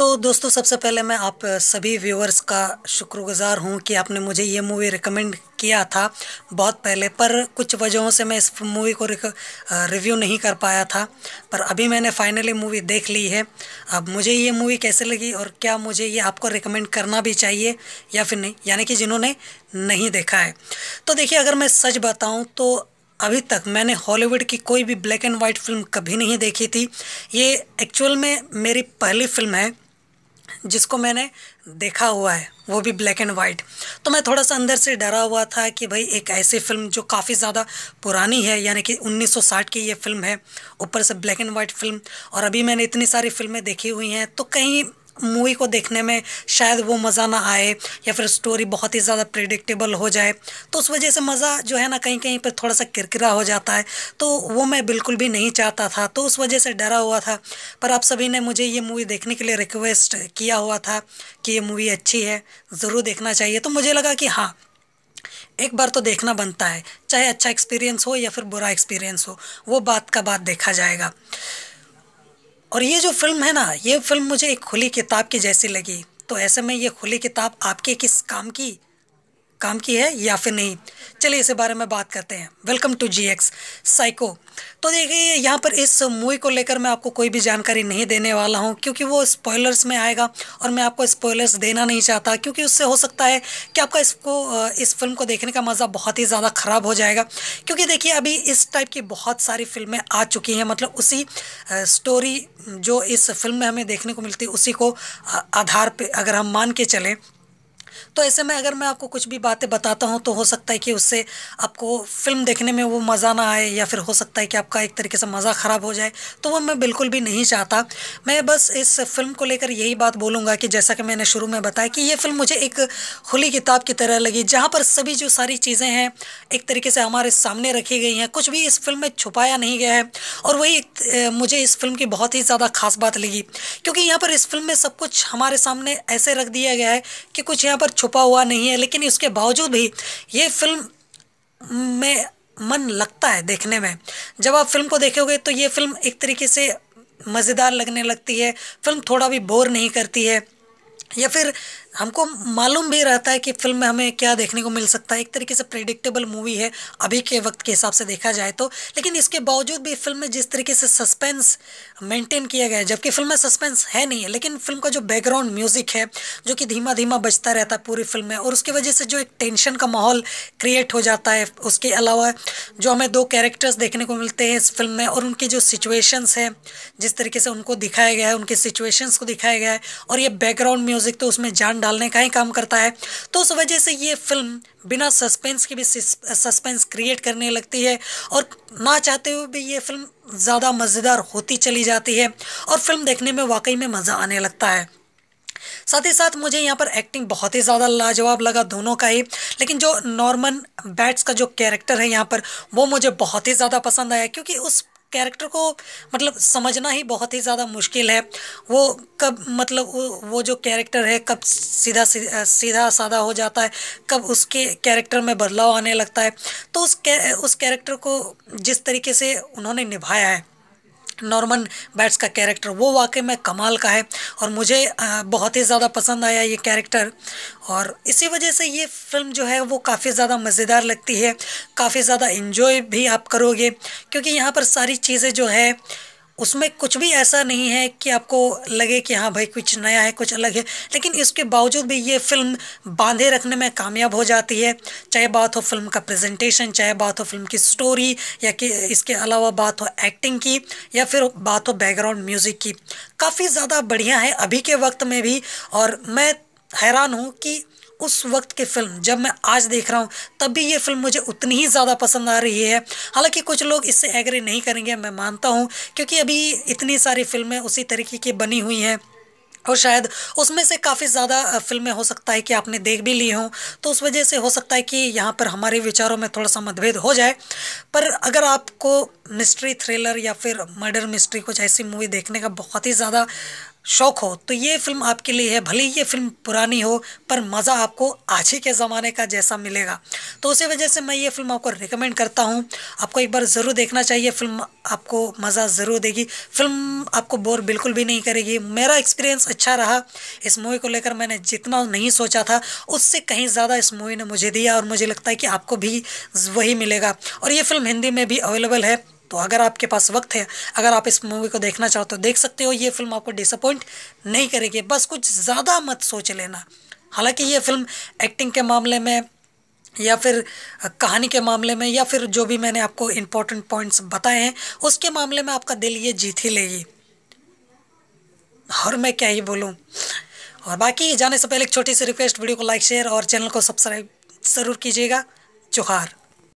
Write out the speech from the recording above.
तो दोस्तों सबसे पहले मैं आप सभी व्यूअर्स का शुक्रगुज़ार हूँ कि आपने मुझे ये मूवी रिकमेंड किया था बहुत पहले पर कुछ वजहों से मैं इस मूवी को रिव्यू नहीं कर पाया था पर अभी मैंने फाइनली मूवी देख ली है अब मुझे ये मूवी कैसे लगी और क्या मुझे ये आपको रिकमेंड करना भी चाहिए या फिर नहीं यानी कि जिन्होंने नहीं देखा है तो देखिए अगर मैं सच बताऊँ तो अभी तक मैंने हॉलीवुड की कोई भी ब्लैक एंड वाइट फिल्म कभी नहीं देखी थी ये एक्चुअल में मेरी पहली फिल्म है जिसको मैंने देखा हुआ है वो भी ब्लैक एंड वाइट तो मैं थोड़ा सा अंदर से डरा हुआ था कि भाई एक ऐसी फिल्म जो काफ़ी ज़्यादा पुरानी है यानी कि 1960 की ये फिल्म है ऊपर से ब्लैक एंड वाइट फिल्म और अभी मैंने इतनी सारी फिल्में देखी हुई हैं तो कहीं मूवी को देखने में शायद वो मज़ा ना आए या फिर स्टोरी बहुत ही ज़्यादा प्रिडिक्टेबल हो जाए तो उस वजह से मज़ा जो है ना कहीं कहीं पर थोड़ा सा किरकिरा हो जाता है तो वो मैं बिल्कुल भी नहीं चाहता था तो उस वजह से डरा हुआ था पर आप सभी ने मुझे ये मूवी देखने के लिए रिक्वेस्ट किया हुआ था कि ये मूवी अच्छी है ज़रूर देखना चाहिए तो मुझे लगा कि हाँ एक बार तो देखना बनता है चाहे अच्छा एक्सपीरियंस हो या फिर बुरा एक्सपीरियंस हो वो बात का बात देखा जाएगा और ये जो फिल्म है ना ये फिल्म मुझे एक खुली किताब की जैसी लगी तो ऐसे में ये खुली किताब आपके किस काम की काम की है या फिर नहीं चलिए इस बारे में बात करते हैं welcome to G X psycho तो देखिए यहाँ पर इस मूवी को लेकर मैं आपको कोई भी जानकारी नहीं देने वाला हूँ क्योंकि वो स्पॉयलर्स में आएगा और मैं आपको स्पॉयलर्स देना नहीं चाहता क्योंकि उससे हो सकता है कि आपका इसको इस फिल्म को देखने का मज़ा बहुत ही ज़्यादा ख़राब हो जाएगा क्योंकि देखिए अभी इस टाइप की बहुत सारी फिल्में आ चुकी हैं मतलब उसी स्टोरी जो इस फिल्म में हमें देखने को मिलती है उसी को आधार पर अगर हम मान के चलें तो ऐसे में अगर मैं आपको कुछ भी बातें बताता हूँ तो हो सकता है कि उससे आपको फ़िल्म देखने में वो मज़ा ना आए या फिर हो सकता है कि आपका एक तरीके से मज़ा ख़राब हो जाए तो वो मैं बिल्कुल भी नहीं चाहता मैं बस इस फिल्म को लेकर यही बात बोलूँगा कि जैसा कि मैंने शुरू में बताया कि ये फिल्म मुझे एक खुली किताब की तरह लगी जहाँ पर सभी जो सारी चीज़ें हैं एक तरीके से हमारे सामने रखी गई हैं कुछ भी इस फिल्म में छुपाया नहीं गया है और वही मुझे इस फिल्म की बहुत ही ज़्यादा खास बात लगी क्योंकि यहाँ पर इस फिल्म में सब कुछ हमारे सामने ऐसे रख दिया गया है कि कुछ यहाँ पर छुपा हुआ नहीं है लेकिन इसके बावजूद भी ये फिल्म में मन लगता है देखने में जब आप फिल्म को देखोगे तो ये फिल्म एक तरीके से मज़ेदार लगने लगती है फिल्म थोड़ा भी बोर नहीं करती है या फिर हमको मालूम भी रहता है कि फिल्म में हमें क्या देखने को मिल सकता है एक तरीके से प्रेडिक्टेबल मूवी है अभी के वक्त के हिसाब से देखा जाए तो लेकिन इसके बावजूद भी फिल्म में जिस तरीके से सस्पेंस मेंटेन किया गया है जबकि फिल्म में सस्पेंस है नहीं है लेकिन फिल्म का जो बैकग्राउंड म्यूज़िक है जो कि धीमा धीमा बजता रहता है पूरी फिल्म में और उसकी वजह से जो एक टेंशन का माहौल क्रिएट हो जाता है उसके अलावा जो हमें दो कैरेक्टर्स देखने को मिलते हैं इस फिल्म में और उनकी जो सिचुएशंस हैं जिस तरीके से उनको दिखाया गया है उनके सिचुएशंस को दिखाया गया है और ये बैकग्राउंड म्यूज़िक तो उसमें जान डालने का ही काम करता है तो उस वजह से ये फिल्म बिना सस्पेंस के भी सस्पेंस क्रिएट करने लगती है और ना चाहते हुए भी ये फिल्म ज़्यादा मज़ेदार होती चली जाती है और फिल्म देखने में वाकई में मज़ा आने लगता है साथ ही साथ मुझे यहाँ पर एक्टिंग बहुत ही ज़्यादा लाजवाब लगा दोनों का ही लेकिन जो नॉर्मन बैट्स का जो कैरेक्टर है यहाँ पर वो मुझे बहुत ही ज़्यादा पसंद आया क्योंकि उस कैरेक्टर को मतलब समझना ही बहुत ही ज़्यादा मुश्किल है वो कब मतलब वो, जो कैरेक्टर है कब सीधा सीधा सादा हो जाता है कब उसके कैरेक्टर में बदलाव आने लगता है तो उस कै, उस कैरेक्टर को जिस तरीके से उन्होंने निभाया है नॉर्मन बैट्स का कैरेक्टर वो वाकई में कमाल का है और मुझे बहुत ही ज़्यादा पसंद आया ये कैरेक्टर और इसी वजह से ये फिल्म जो है वो काफ़ी ज़्यादा मज़ेदार लगती है काफ़ी ज़्यादा इन्जॉय भी आप करोगे क्योंकि यहाँ पर सारी चीज़ें जो है उसमें कुछ भी ऐसा नहीं है कि आपको लगे कि हाँ भाई कुछ नया है कुछ अलग है लेकिन इसके बावजूद भी ये फिल्म बांधे रखने में कामयाब हो जाती है चाहे बात हो फिल्म का प्रेजेंटेशन चाहे बात हो फिल्म की स्टोरी या कि इसके अलावा बात हो एक्टिंग की या फिर बात हो बैकग्राउंड म्यूज़िक की काफ़ी ज़्यादा बढ़िया है अभी के वक्त में भी और मैं हैरान हूँ कि उस वक्त की फिल्म जब मैं आज देख रहा हूँ तब भी ये फिल्म मुझे उतनी ही ज़्यादा पसंद आ रही है हालांकि कुछ लोग इससे एग्री नहीं करेंगे मैं मानता हूँ क्योंकि अभी इतनी सारी फिल्में उसी तरीके की बनी हुई हैं और शायद उसमें से काफ़ी ज़्यादा फिल्में हो सकता है कि आपने देख भी ली हों तो उस वजह से हो सकता है कि यहाँ पर हमारे विचारों में थोड़ा सा मतभेद हो जाए पर अगर आपको मिस्ट्री थ्रिलर या फिर मर्डर मिस्ट्री कुछ ऐसी मूवी देखने का बहुत ही ज़्यादा शौक हो तो ये फिल्म आपके लिए है भले ही ये फिल्म पुरानी हो पर मज़ा आपको आज ही के ज़माने का जैसा मिलेगा तो उसी वजह से मैं ये फिल्म आपको रिकमेंड करता हूँ आपको एक बार ज़रूर देखना चाहिए फिल्म आपको मज़ा ज़रूर देगी फिल्म आपको बोर बिल्कुल भी नहीं करेगी मेरा एक्सपीरियंस अच्छा रहा इस मूवी को लेकर मैंने जितना नहीं सोचा था उससे कहीं ज़्यादा इस मूवी ने मुझे दिया और मुझे लगता है कि आपको भी वही मिलेगा और ये फिल्म हिंदी में भी अवेलेबल है तो अगर आपके पास वक्त है अगर आप इस मूवी को देखना चाहो तो देख सकते हो ये फिल्म आपको डिसअपॉइंट नहीं करेगी बस कुछ ज़्यादा मत सोच लेना हालांकि ये फिल्म एक्टिंग के मामले में या फिर कहानी के मामले में या फिर जो भी मैंने आपको इम्पोर्टेंट पॉइंट्स बताए हैं उसके मामले में आपका दिल ये जीत ही लेगी और मैं क्या ही बोलूँ और बाकी जाने से पहले एक छोटी सी रिक्वेस्ट वीडियो को लाइक शेयर और चैनल को सब्सक्राइब ज़रूर कीजिएगा जोहार